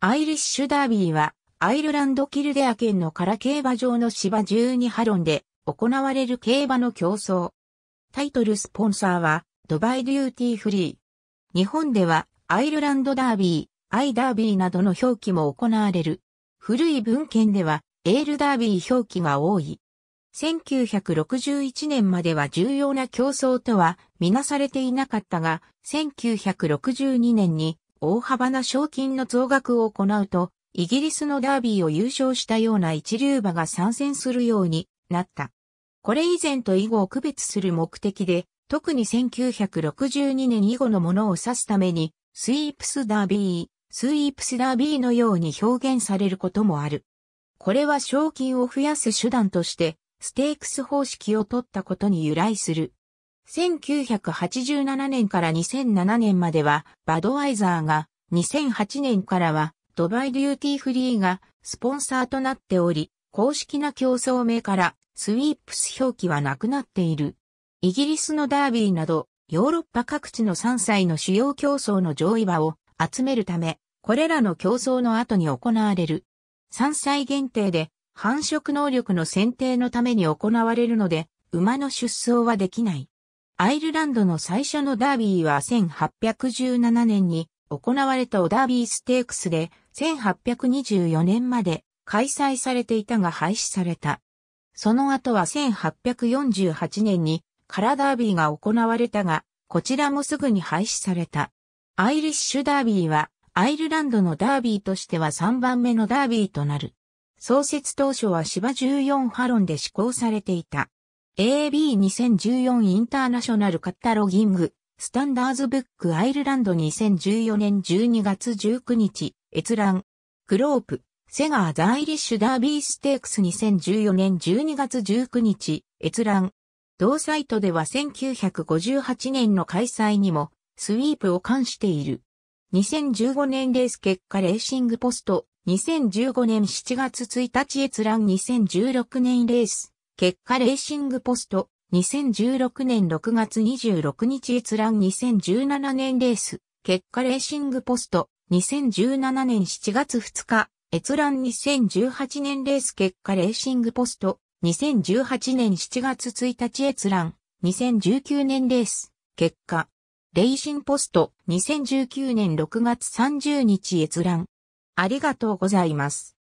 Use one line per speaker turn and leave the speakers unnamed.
アイリッシュダービーは、アイルランドキルデア県のカ競馬場の芝12ハロンで行われる競馬の競争。タイトルスポンサーは、ドバイデューティーフリー。日本では、アイルランドダービー、アイダービーなどの表記も行われる。古い文献では、エールダービー表記が多い。1961年までは重要な競争とはみなされていなかったが、1962年に大幅な賞金の増額を行うと、イギリスのダービーを優勝したような一流馬が参戦するようになった。これ以前と以後を区別する目的で、特に1962年以後のものを指すために、スイープスダービー、スイープスダービーのように表現されることもある。これは賞金を増やす手段として、ステークス方式を取ったことに由来する。1987年から2007年まではバドワイザーが、2008年からはドバイデューティーフリーがスポンサーとなっており、公式な競争名からスウィープス表記はなくなっている。イギリスのダービーなど、ヨーロッパ各地の3歳の主要競争の上位馬を集めるため、これらの競争の後に行われる。3歳限定で繁殖能力の選定のために行われるので、馬の出走はできない。アイルランドの最初のダービーは1817年に行われたオダービーステークスで1824年まで開催されていたが廃止された。その後は1848年にカラダービーが行われたが、こちらもすぐに廃止された。アイリッシュダービーはアイルランドのダービーとしては3番目のダービーとなる。創設当初は芝14ハロンで施行されていた。AB2014 インターナショナルカッタロギング、スタンダーズブックアイルランド2014年12月19日、閲覧。クロープ、セガーザイリッシュダービーステークス2014年12月19日、閲覧。同サイトでは1958年の開催にも、スイープを冠している。2015年レース結果レーシングポスト、2015年7月1日閲覧2016年レース。結果レーシングポスト、2016年6月26日閲覧2017年レース、結果レーシングポスト、2017年7月2日、閲覧2018年レース結果レーシングポスト、2018年7月1日閲覧、2019年レース、結果、レーシングポスト、2019年6月30日閲覧。ありがとうございます。